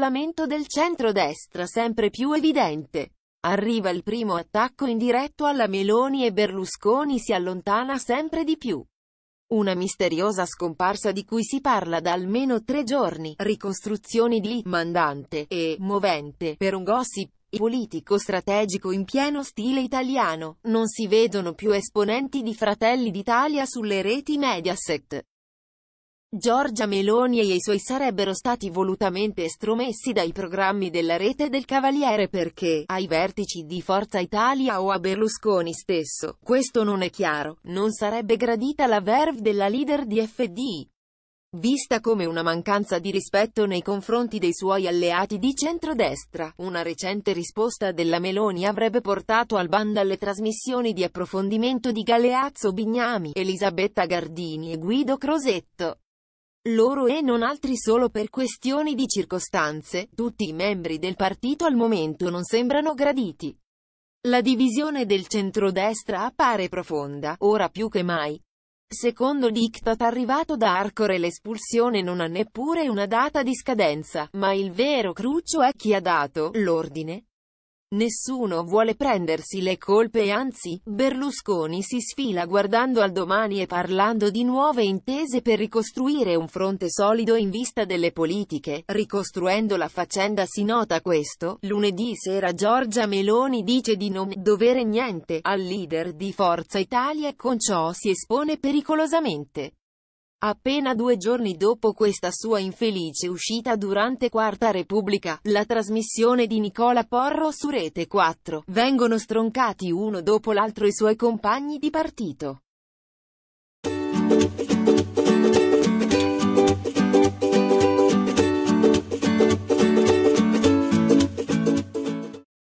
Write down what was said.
controllamento del centro-destra sempre più evidente. Arriva il primo attacco indiretto alla Meloni e Berlusconi si allontana sempre di più. Una misteriosa scomparsa di cui si parla da almeno tre giorni, ricostruzioni di mandante e movente per un gossip politico strategico in pieno stile italiano, non si vedono più esponenti di Fratelli d'Italia sulle reti Mediaset. Giorgia Meloni e i suoi sarebbero stati volutamente estromessi dai programmi della rete del Cavaliere perché, ai vertici di Forza Italia o a Berlusconi stesso, questo non è chiaro, non sarebbe gradita la verve della leader di FD. Vista come una mancanza di rispetto nei confronti dei suoi alleati di centrodestra, una recente risposta della Meloni avrebbe portato al bando alle trasmissioni di approfondimento di Galeazzo Bignami, Elisabetta Gardini e Guido Crosetto loro e non altri solo per questioni di circostanze, tutti i membri del partito al momento non sembrano graditi. La divisione del centrodestra appare profonda, ora più che mai. Secondo diktat arrivato da Arcore l'espulsione non ha neppure una data di scadenza, ma il vero cruccio è chi ha dato l'ordine Nessuno vuole prendersi le colpe e anzi, Berlusconi si sfila guardando al domani e parlando di nuove intese per ricostruire un fronte solido in vista delle politiche. Ricostruendo la faccenda si nota questo, lunedì sera Giorgia Meloni dice di non dovere niente al leader di Forza Italia e con ciò si espone pericolosamente. Appena due giorni dopo questa sua infelice uscita durante Quarta Repubblica, la trasmissione di Nicola Porro su Rete 4, vengono stroncati uno dopo l'altro i suoi compagni di partito.